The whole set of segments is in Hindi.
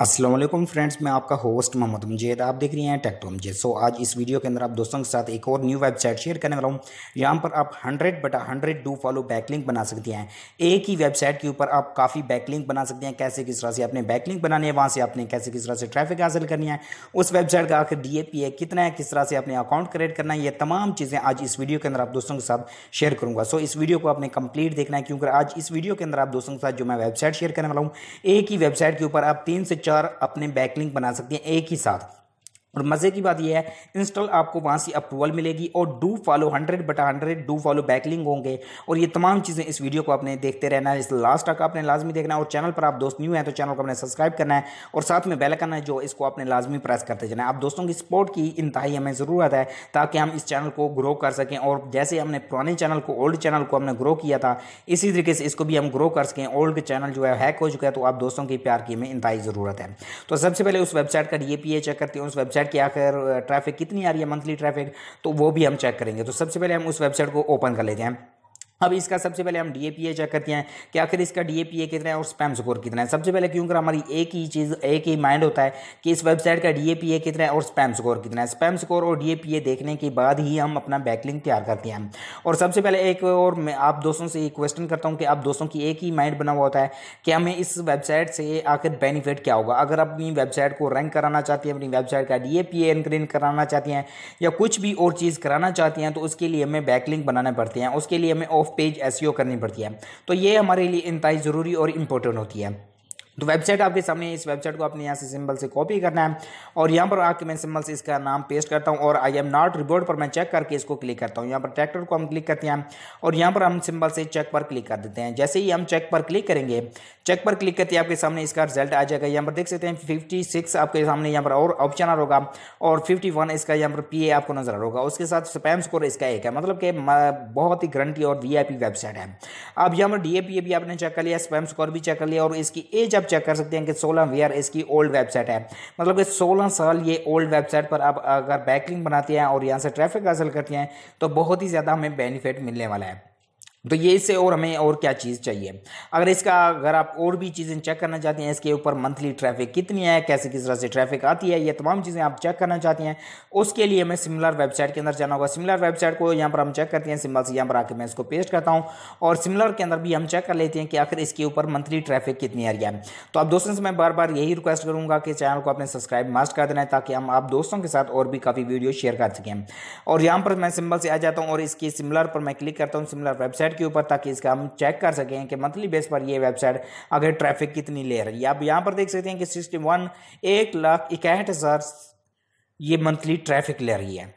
असलम फ्रेंड्स मैं आपका होस्ट मोहम्मद मुजेद आप देख रही हैं टेक्टो मुजेद सो आज इस वीडियो के अंदर आप दोस्तों के साथ एक और न्यू वेबसाइट शेयर करने वाला हूँ यहाँ पर आप 100 बटा 100 डू फॉलो बैकलिंक बना सकते हैं एक ही वेबसाइट के ऊपर आप काफ़ी बैकलिंक बना सकते हैं कैसे किस तरह से आपने बैकलिंक बनानी है वहाँ से आपने कैसे किस तरह से ट्रैफिक हासिल करनी है उस वेबसाइट का आखिर डी है कितना है किस तरह से आपने अकाउंट क्रिएट करना है ये तमाम चीज़ें आज इस वीडियो के अंदर आप दोस्तों के साथ शेयर करूँगा सो इस वीडियो को आपने कंप्लीट देखना है क्योंकि आज इस वीडियो के अंदर आप दोस्तों के साथ जो मैं वेबसाइट शेयर करने वाला हूँ एक ही वेबसाइट के ऊपर आप तीन से चार अपने बैकलिंक बना सकते हैं एक ही साथ और मज़े की बात यह है इंस्टॉल आपको वहाँ से अप्रूवल मिलेगी और डू फॉलो हंड्रेड बटा हंड्रेड डू फॉलो बैकलिंग होंगे और ये तमाम चीज़ें इस वीडियो को आपने देखते रहना है इस लास्ट तक आपने लाजमी देखना है और चैनल पर आप दोस्त न्यू हैं तो चैनल को आपने सब्सक्राइब करना है और साथ में बेलकन है जो इसको आपने लाजमी प्रेस करते जाना है आप दोस्तों की सपोर्ट की इंतहाई हमें ज़रूरत है ताकि हम इस चैनल को ग्रो कर सकें और जैसे हमने पुराने चैनल को ओल्ड चैनल को हमने ग्रो किया था इसी तरीके से इसको भी हम ग्रो कर सकें ओल्ड चैनल जो है हैक हो चुका है तो आप दोस्तों की प्यार की हमें इंतहाई ज़रूरत है तो सबसे पहले उस वेबसाइट का डी चेक करते हैं उस वेबसाइट वेबसाइट की आखिर ट्रैफिक कितनी आ रही है मंथली ट्रैफिक तो वो भी हम चेक करेंगे तो सबसे पहले हम उस वेबसाइट को ओपन कर लेते हैं अब इसका सबसे पहले हम डी ए चेक करते हैं कि आखिर इसका ए कितना है और स्पैम स्कोर कितना है सबसे पहले क्योंकि हमारी एक ही चीज़ एक ही माइंड होता है कि इस वेबसाइट का ए कितना है और स्पैम स्कोर कितना है स्पैम स्कोर और ए देखने के बाद ही हम अपना बैकलिंग तैयार करते हैं और सबसे पहले एक और मैं आप दोस्तों से क्वेश्चन करता हूँ कि आप दोस्तों की एक ही माइंड बना हुआ होता है कि हमें इस वेबसाइट से आखिर बेनिफिट क्या होगा अगर आप अपनी वेबसाइट को रैंक कराना चाहती हैं अपनी वेबसाइट का डी ए पी इंक्रीन कराना चाहती हैं या कुछ भी और चीज़ कराना चाहती हैं तो उसके लिए हमें बैकलिंग बनाने पड़ते हैं उसके लिए हमें ऑफ पेज एस करनी पड़ती है तो ये हमारे लिए इंतहाई ज़रूरी और इम्पोर्टेंट होती है तो वेबसाइट आपके सामने इस वेबसाइट को आपने यहाँ से सिंबल से कॉपी करना है और यहाँ पर आके मैं सिंबल से इसका नाम पेस्ट करता हूँ और आई एम नॉट रिपोर्ट पर मैं चेक करके इसको क्लिक करता हूँ यहाँ पर ट्रैक्टर को हम क्लिक करते हैं और यहाँ पर हम सिंबल से चेक पर क्लिक कर देते हैं जैसे ही हम चेक पर क्लिक करेंगे चेक पर क्लिक करते हैं आपके सामने इसका रिजल्ट आ जाएगा यहाँ पर देख सकते हैं फिफ्टी सिक्स आपके सामने यहाँ पर और ऑप्शन आ होगा और फिफ्टी वन इसका यहाँ पर पी ए आपको नजर आ रहा होगा उसके साथ स्पैम स्कोर इसका एक है मतलब कि बहुत ही गारंटी और वी आई पी वेबसाइट है अब यहाँ पर डी ए पी ए भी आपने चेक कर लिया स्पैम स्कोर भी चेक कर लिया और इसकी एज आप चेक कर सकते हैं कि सोलह वीयर इसकी ओल्ड वेबसाइट है मतलब कि सोलह साल ये ओल्ड वेबसाइट पर आप अगर बैकलिंग बनाते हैं और यहाँ से ट्रैफिक हासिल करते हैं तो बहुत ही ज़्यादा हमें बेनिफिट मिलने वाला है तो ये इससे और हमें और क्या चीज़ चाहिए अगर इसका अगर आप और भी चीज़ें चेक करना चाहते हैं इसके ऊपर मंथली ट्रैफिक कितनी है कैसे किस तरह से ट्रैफिक आती है ये तमाम चीज़ें आप चेक करना चाहते हैं उसके लिए हमें सिमिलर वेबसाइट के अंदर जाना होगा सिमिलर वेबसाइट को यहाँ पर हम चेक करते हैं सिम्बल से यहाँ पर आकर मैं इसको पेस्ट करता हूँ और सिमिलर के अंदर भी हम चेक कर लेते हैं कि आखिर इसके ऊपर मंथली ट्रैफिक कितनी आ रही है तो आप दोस्तों से मैं बार बार यही रिक्वेस्ट करूँगा कि चैनल को अपने सब्सक्राइब मस्ट कर देना है ताकि हम आप दोस्तों के साथ और भी काफ़ी वीडियो शेयर कर सकें और यहाँ पर मैं सिम्बल से आ जाता हूँ और इसके सिमिलर पर मैं क्लिक करता हूँ सिमिलर वेबसाइट के ऊपर ताकि इसका हम चेक कर सकें कि मंथली बेस पर ये वेबसाइट अगर ट्रैफिक कितनी ले रही है आप यहाँ पर देख सकते हैं कि सिक्सटी वन एक लाख इकहठ हज़ार ये मंथली ट्रैफिक ले रही है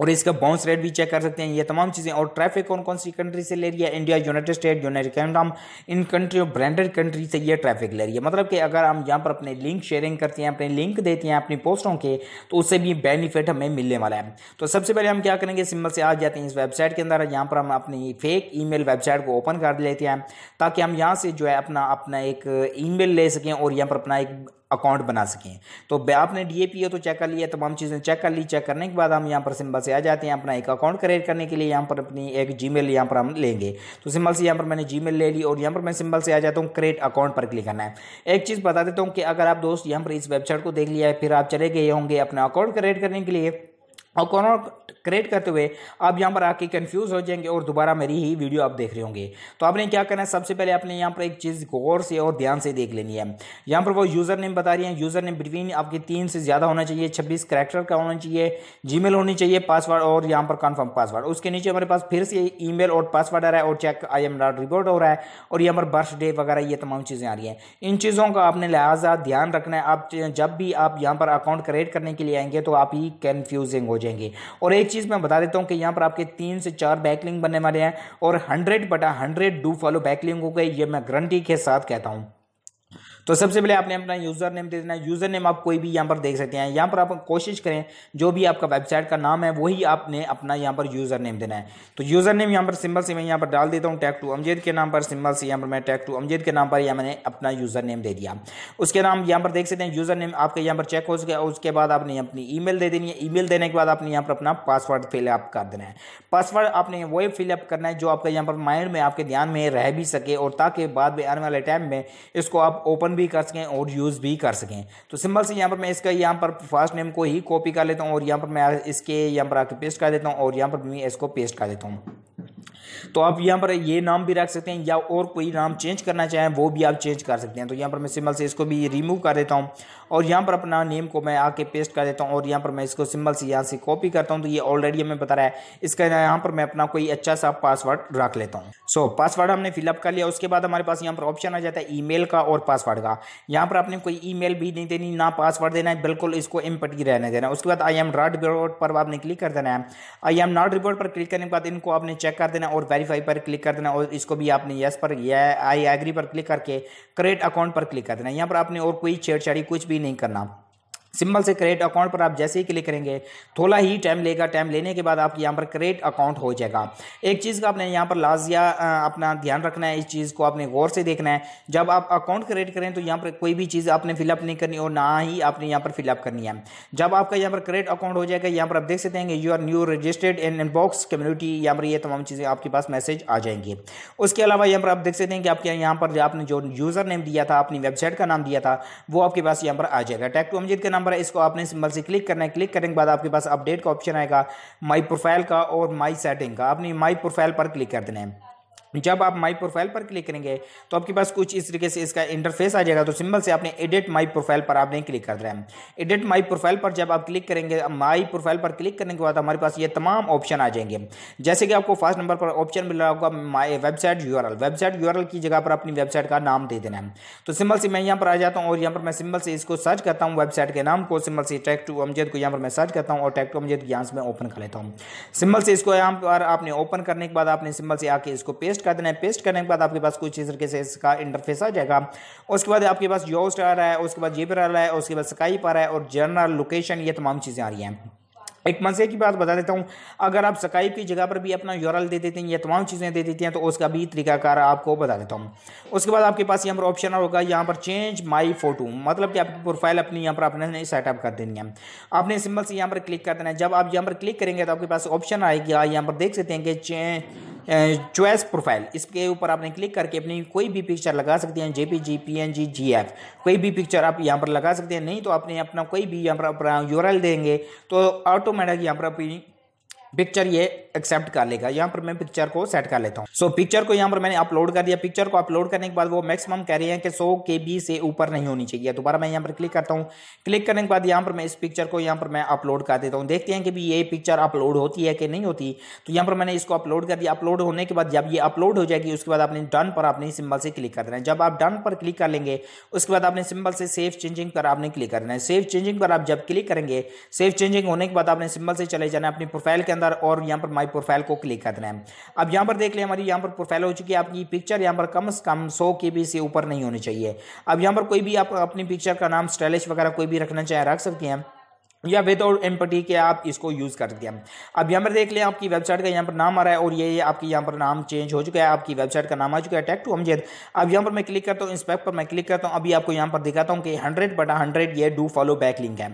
और इसका बाउंस रेट भी चेक कर सकते हैं ये तमाम चीज़ें और ट्रैफिक कौन कौन सी कंट्री से ले रही है India United State United Kingdom in country और ब्रांडेड कंट्री से ये ट्रैफिक ले रही है मतलब कि अगर हम यहाँ पर अपने लिंक शेयरिंग करते हैं अपने लिंक देते हैं अपनी पोस्टों के तो उससे भी बेनिफिट हमें मिलने वाला है तो सबसे पहले हम क्या करेंगे सिंपल से आ जाते हैं इस वेबसाइट के अंदर यहाँ पर हम अपनी फेक ई वेबसाइट को ओपन कर लेते हैं ताकि हम यहाँ से जो है अपना अपना एक ई ले सकें और यहाँ पर अपना एक अकाउंट बना सकें तो आपने डी ए पी ओ तो चेक कर लिया तमाम चीज़ें चेक कर ली चेक करने के बाद हम यहाँ पर सिंबल से आ जाते हैं अपना एक अकाउंट क्रिएट करने के लिए यहाँ पर अपनी एक जी मेल यहाँ पर हम लेंगे तो सिंबल से यहाँ पर मैंने जी मेल ले ली और यहाँ पर मैं सिंबल से आ जाता हूँ क्रिएट अकाउंट पर क्लिक करना है एक चीज़ बता देता हूँ कि अगर आप दोस्त यहाँ पर इस वेबसाइट को देख लिया है फिर आप चले गए होंगे अपना अकाउंट क्रिएट करने के लिए अकाउंट क्रिएट करते हुए आप यहाँ पर आके कन्फ्यूज़ हो जाएंगे और दोबारा मेरी ही वीडियो आप देख रहे होंगे तो आपने क्या करना है सबसे पहले आपने यहाँ पर एक चीज़ गौर से और ध्यान से देख लेनी है यहाँ पर वो यूज़र नेम बता रही है यूज़र नेम बिटवीन आपके तीन से ज़्यादा होना चाहिए छब्बीस करेक्टर का होना चाहिए जी होनी चाहिए पासवर्ड और यहाँ पर कन्फर्म पासवर्ड उसके नीचे हमारे पास फिर से ई और पासवर्ड आ रहा है और check I am not report हो रहा है और यहाँ पर बर्थडे वगैरह ये तमाम चीज़ें आ रही हैं इन चीज़ों का आपने लिहाजा ध्यान रखना है आप जब भी आप यहाँ पर अकाउंट क्रिएट करने के लिए आएंगे तो आप ही कन्फ्यूजिंग हो जाएंगे और एक चीज़ मैं बता देता हूं कि यहां पर आपके तीन से चार बैकलिंग बनने वाले हैं और हंड्रेड बटा हंड्रेड डू फॉलो बैकलिंग हो गए ये मैं गारंटी के साथ कहता हूं तो सबसे पहले आपने अपना यूज़र नेम दे देना यूज़र नेम आप कोई भी यहाँ पर देख सकते हैं यहाँ पर आप कोशिश करें जो भी आपका वेबसाइट का नाम है वही आपने अपना यहाँ पर यूज़र नेम देना है तो यूज़र नेम यहाँ पर सिंबल से मैं यहाँ पर डाल देता हूँ टैक टू अमजेद के नाम पर सिंबल से यहाँ पर मैं टैक टू अमजेद के नाम पर यहाँ मैंने अपना यूज़र नेम दे दिया उसके नाम यहाँ पर देख सकते हैं यूज़र नेम आपके यहाँ पर चेक हो सके उसके बाद आपने अपनी ई दे देनी है ई देने के बाद आपने यहाँ पर अपना पासवर्ड फिलअप कर देना है पासवर्ड आपने वही फिलअप करना है जो आपका यहाँ पर माइंड में आपके ध्यान में रह भी सके और ताकि बाद में आने वाले टाइम में इसको आप ओपन भी कर सकें और यूज़ भी कर सकें तो सिंपल से यहाँ पर मैं इसका यहाँ पर फर्स्ट नेम को ही कॉपी कर लेता हूँ और यहाँ पर मैं इसके यहाँ पर आके पेस्ट कर देता हूँ और यहाँ पर मैं इसको पेस्ट कर देता हूँ तो आप यहाँ पर ये नाम भी रख सकते हैं या और कोई नाम चेंज करना चाहें वो भी आप चेंज कर सकते हैं तो यहाँ पर मैं सिंबल से इसको भी रिमूव कर देता हूँ और यहाँ पर अपना नेम को मैं आके पेस्ट कर देता हूँ और यहाँ पर मैं इसको सिंबल से यहाँ से कॉपी करता हूँ तो ये ऑलरेडी हमें बता रहा है इसका यहाँ पर मैं अपना कोई अच्छा सा पासवर्ड रख लेता हूँ सो so, पासवर्ड हमने फिलअप कर लिया उसके बाद हमारे पास यहाँ पर ऑप्शन आ जाता है ई का और पासवर्ड का यहाँ पर आपने कोई ई भी नहीं देनी ना पासवर्ड देना है बिल्कुल इसको इम्पटी रहने देना उसके बाद आई एम नॉट रिपोर्ट पर आपने क्लिक कर देना है आई एम नॉट रिपोर्ट पर क्लिक करने के बाद इनको आपने चेक कर देना और वेरीफाई पर क्लिक कर देना और इसको भी आपने यस पर या आई एग्री पर क्लिक करके क्रेडिट अकाउंट पर क्लिक कर देना यहाँ पर आपने और कोई छेड़छाड़ी कुछ भी नहीं करना सिंबल से क्रिएट अकाउंट पर आप जैसे ही क्लिक करेंगे थोड़ा ही टाइम लेगा टाइम लेने के बाद आपके यहाँ पर क्रिएट अकाउंट हो जाएगा एक चीज़ का आपने यहाँ पर लाजिया अपना ध्यान रखना है इस चीज़ को आपने गौर से देखना है जब आप अकाउंट क्रिएट करें तो यहाँ पर कोई भी चीज़ आपने फिलअप नहीं करनी और ना ही आपने यहाँ पर फिलअप करनी है जब आपका यहाँ पर क्रिएट अकाउंट हो जाएगा यहाँ पर आप देख सकते हैं you are new registered in inbox community यहाँ पर ये तमाम चीज़ें आपके पास मैसेज आ जाएंगी उसके अलावा यहाँ पर आप देख सकते हैं कि आपके यहाँ पर आपने जो यूज़र नेम दिया था अपनी वेबसाइट का नाम दिया था वो आपके पास यहाँ पर आ जाएगा टैक्टू अमजीद का नाम नंबर है इसको आपने सिंबल से क्लिक करना है क्लिक करने के बाद आपके पास अपडेट का ऑप्शन आएगा माई प्रोफाइल का और माई सेटिंग का आपने माई प्रोफाइल पर क्लिक कर देना है जब आप माई प्रोफाइल पर क्लिक करेंगे तो आपके पास कुछ इस तरीके से इसका इंटरफेस आ जाएगा तो सिंपल से आपने एडिट माई प्रोफाइल पर आपने क्लिक कर दिया एडिट माई प्रोफाइल पर जब आप क्लिक करेंगे माई प्रोफाइल पर क्लिक करने के बाद हमारे पास ये तमाम ऑप्शन आ जाएंगे जैसे कि आपको फर्स्ट नंबर पर ऑप्शन मिल रहा होगा my website you website you की जगह पर अपनी वेबसाइट का नाम दे देना है तो सिंपल से मैं यहाँ पर आ जाता हूँ और यहाँ पर मैं सिंपल से इसको सर्च करता हूँ वेबसाइट के नाम को सिंपल से टैक्ट टू अमजेद को यहाँ पर मैं सर्च करता हूँ और टैक्ट टू अमजेद यहाँ से मैं ओपन कर लेता हूँ सिंपल से इसको यहाँ पर आपने ओपन करने के बाद आपने सिंपल से आके इसको पेस्ट कर देना है पेस्ट करने के बाद आपके पास कुछ इस तरीके से इसका इंटरफेस आ जाएगा उसके बाद आपके पास योस्ट आ रहा है उसके बाद ये पर आ रहा है उसके बाद स्काइप आ रहा है और जनरल लोकेशन ये तमाम चीज़ें आ रही हैं एक मजे की बात बता देता हूँ अगर आप सकाइब की जगह पर भी अपना यूरल दे देते हैं या तमाम चीज़ें दे देती हैं तो उसका भी तरीकाकार आपको बता देता हूँ उसके बाद आपके पास यहाँ पर ऑप्शन होगा यहाँ पर चेंज माय फोटो मतलब कि आपकी प्रोफाइल अपनी यहाँ पर आपने सेटअप कर देनी है आपने सिंपल से यहाँ पर क्लिक कर देना है जब आप यहाँ पर क्लिक करेंगे तो आपके पास ऑप्शन आएगी यहाँ पर देख सकते हैं कि चेंज चॉइस प्रोफाइल इसके ऊपर आपने क्लिक करके अपनी कोई भी पिक्चर लगा सकते हैं JP G P N G G F कोई भी पिक्चर आप यहाँ पर लगा सकते हैं नहीं तो आपने अपना कोई भी यहाँ पर यूर देंगे तो ऑटोमेटिक यहाँ पर अपनी पिक्चर ये एक्सेप्ट कर लेगा यहाँ पर मैं पिक्चर को सेट कर लेता हूँ सो so, पिक्चर को यहाँ पर मैंने अपलोड कर दिया पिक्चर को अपलोड करने के बाद वो मैक्सिमम कह रहे हैं कि सो के से ऊपर नहीं होनी चाहिए दोबारा मैं यहाँ पर क्लिक करता हूँ क्लिक करने के बाद यहाँ पर मैं इस पिक्चर को यहाँ पर मैं अपलोड कर देता हूँ देखते हैं कि भी ये पिक्चर अपलोड होती है कि नहीं होती तो यहाँ पर मैंने इसको अपलोड कर दिया अपलोड होने के बाद जब ये अपलोड हो जाएगी उसके बाद आपने डन पर आपने सिंबल से क्लिक कर देना है जब आप डन पर क्लिक कर लेंगे उसके बाद आपने सिंबल से सेफ चेंजिंग पर आपने क्लिक करना है सेफ चेंजिंग पर आप जब क्लिक करेंगे सेफ चेंजिंग होने के बाद आपने सिंबल से चले जाना अपनी प्रोफाइल के अंदर अंदर और यहाँ पर माई प्रोफाइल को क्लिक कर देना है अब यहाँ पर देख लें हमारी यहाँ पर प्रोफाइल हो चुकी है आपकी पिक्चर यहाँ पर कम से कम सौ के बी से ऊपर नहीं होनी चाहिए अब यहाँ पर कोई भी आप अपनी पिक्चर का नाम स्टाइलिश वगैरह कोई भी रखना चाहें रख सकते हैं या विद और एम्पटी के आप इसको यूज़ कर दिया अब यहाँ पर देख लें आपकी वेबसाइट का यहाँ पर नाम आ रहा है और ये आपकी यहाँ पर नाम चेंज हो चुका है आपकी वेबसाइट का नाम आ चुका है टैक टू अमजेद अब यहाँ पर मैं क्लिक करता हूँ इंस्पेक्ट पर मैं क्लिक करता हूँ अभी आपको यहाँ पर दिखाता हूँ कि हंड्रेड बटा हंड्रेड ये डू फॉलो बैक लिंक है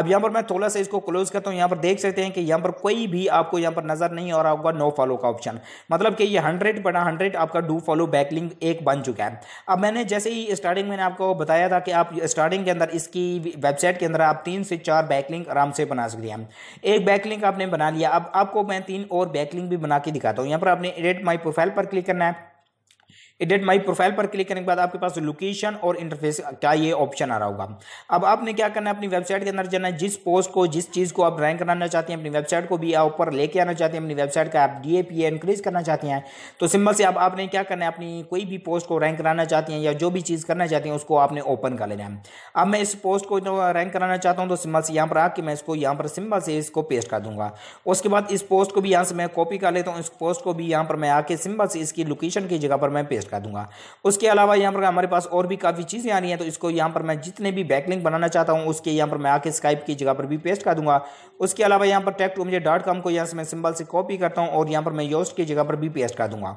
अब यहाँ पर मैं थोड़ा सा इसको क्लोज करता हूँ यहाँ पर देख सकते हैं कि यहाँ पर कोई भी आपको यहाँ पर नज़र नहीं आ रहा होगा नो फॉलो का ऑप्शन मतलब कि ये हंड्रेड बटा हंड्रेड आपका डू फॉलो बैक लिंक एक बन चुका है अब मैंने जैसे ही स्टार्टिंग मैंने आपको बताया था कि आप स्टार्टिंग के अंदर इसकी वेबसाइट के अंदर आप तीन से चार बैक बैकलिंक आराम से बना सकते हैं एक बैकलिंक आपने बना लिया अब आपको मैं तीन और बैकलिंक भी बना के दिखाता हूँ यहाँ पर आपने एडिट माई प्रोफाइल पर क्लिक करना है एडिट माई प्रोफाइल पर क्लिक करने के बाद आपके पास लोकेशन और इंटरफेस का ये ऑप्शन आ रहा होगा अब आपने क्या करना है अपनी वेबसाइट के अंदर जाना है जिस पोस्ट को जिस चीज़ को आप रैंक कराना चाहते हैं अपनी वेबसाइट को भी आप ऊपर लेके आना चाहते हैं अपनी वेबसाइट का आप डी ए पी इंक्रीज करना चाहते हैं तो सिंपल से आप आपने क्या करना है अपनी कोई भी पोस्ट को रैंक कराना चाहते हैं या जो भी चीज़ करना चाहते हैं उसको आपने ओपन कर लेना है अब मैं इस पोस्ट को रैंक तो कराना चाहता हूँ तो सिंपल से यहाँ पर आके मैं इसको यहाँ पर सिंपल से इसको पेस्ट कर दूंगा उसके बाद इस पोस्ट को भी यहाँ से मैं कॉपी कर लेता हूँ इस पोस्ट को भी यहाँ पर मैं आके सिंपल से इसकी लोकेशन की जगह पर मैं पेस्ट पेस्ट कर दूंगा उसके अलावा यहाँ पर हमारे पास और भी काफ़ी चीज़ें आ रही हैं तो इसको यहाँ पर मैं जितने भी बैकलिंक बनाना चाहता हूँ उसके यहाँ पर मैं आके स्काइप की जगह पर भी पेस्ट कर दूंगा उसके अलावा यहाँ पर टेक्ट मुझे डॉट कॉम को यहाँ से मैं सिंबल से कॉपी करता हूँ और यहाँ पर मैं योस्ट की जगह पर भी पेस्ट कर दूंगा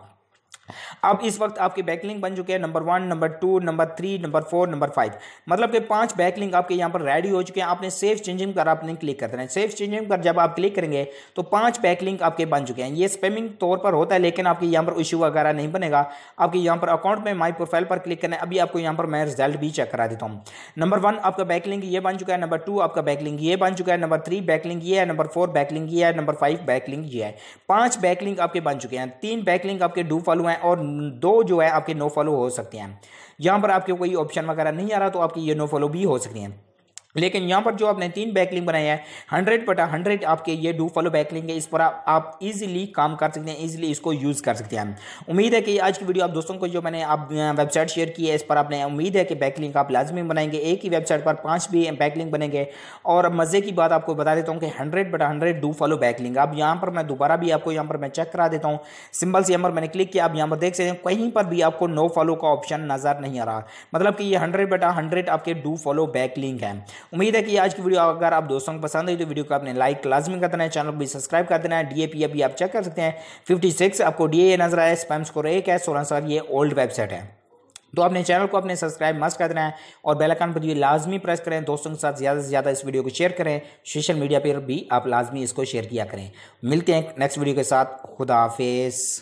अब इस वक्त आपके बैकलिंग बन चुके हैं number one number two number three number four number five मतलब के पांच बैकलिंग आपके यहां पर रेडी हो चुके हैं आपने सेफ चेंजिंग कर आपने क्लिक कर देना है सेफ चेंजिंग कर जब आप क्लिक करेंगे तो पांच बैकलिंग आपके बन चुके हैं ये स्पेमिंग तौर पर होता है लेकिन आपके यहाँ पर इशू वगैरह नहीं बनेगा आपके यहाँ पर अकाउंट में माई प्रोफाइल पर क्लिक करना है अभी आपको यहाँ पर मैं रिजल्ट भी चेक करा देता हूँ नंबर वन आपका बैकलिंग ये बन चुका है नंबर टू आपका बैकलिंग ये बन चुका है नंबर थ्री बैकलिंग ये है नंबर फोर बैकलिंग ये है नंबर फाइव बैकलिंग ये है पांच बैकलिंग आपके बन चुके हैं तीन बैकलिंग आपके डू फॉलो हैं और दो जो है आपके नो फॉलो हो सकते हैं यहाँ पर आपके कोई ऑप्शन वगैरह नहीं आ रहा तो आपकी ये नो फॉलो भी हो सकती हैं लेकिन यहाँ पर जो आपने तीन बैकलिंग बनाए है हंड्रेड बटा हंड्रेड आपके ये डू फॉलो बैकलिंग है इस पर आप, इजीली काम कर सकते हैं इजीली इसको यूज़ कर सकते हैं उम्मीद है कि आज की वीडियो आप दोस्तों को जो मैंने आप वेबसाइट शेयर की है इस पर आपने उम्मीद है कि बैकलिंग आप लाजमी बनाएंगे एक ही वेबसाइट पर पाँच भी बैकलिंग बनेंगे और मज़े की बात आपको बता देता हूँ कि हंड्रेड बटा हंड्रेड डू फॉलो बैकलिंग अब यहाँ पर मैं दोबारा भी आपको यहाँ पर मैं चेक करा देता हूँ से यहाँ पर मैंने क्लिक किया आप यहाँ पर देख सकते हैं कहीं पर भी आपको नो फॉलो का ऑप्शन नज़र नहीं आ रहा मतलब कि ये हंड्रेड बटा हंड्रेड आपके डू फॉलो बैकलिंग है उम्मीद है कि आज की वीडियो अगर आप दोस्तों को पसंद आई तो वीडियो को आपने लाइक लाजमी कर देना है चैनल को भी सब्सक्राइब कर देना है डीएपी अभी आप चेक कर सकते हैं फिफ्टी सिक्स आपको डीए नजर आया स्पैम स्कोर एक है सोलह साल ये ओल्ड वेबसाइट है तो अपने चैनल को अपने सब्सक्राइब मस्ट कर देना है और बेल आइकन पर भी लाजमी प्रेस करें दोस्तों के साथ ज़्यादा से ज़्यादा इस वीडियो को शेयर करें सोशल मीडिया पर भी आप लाजमी इसको शेयर किया करें मिलते हैं नेक्स्ट वीडियो के साथ खुदा हाफिज़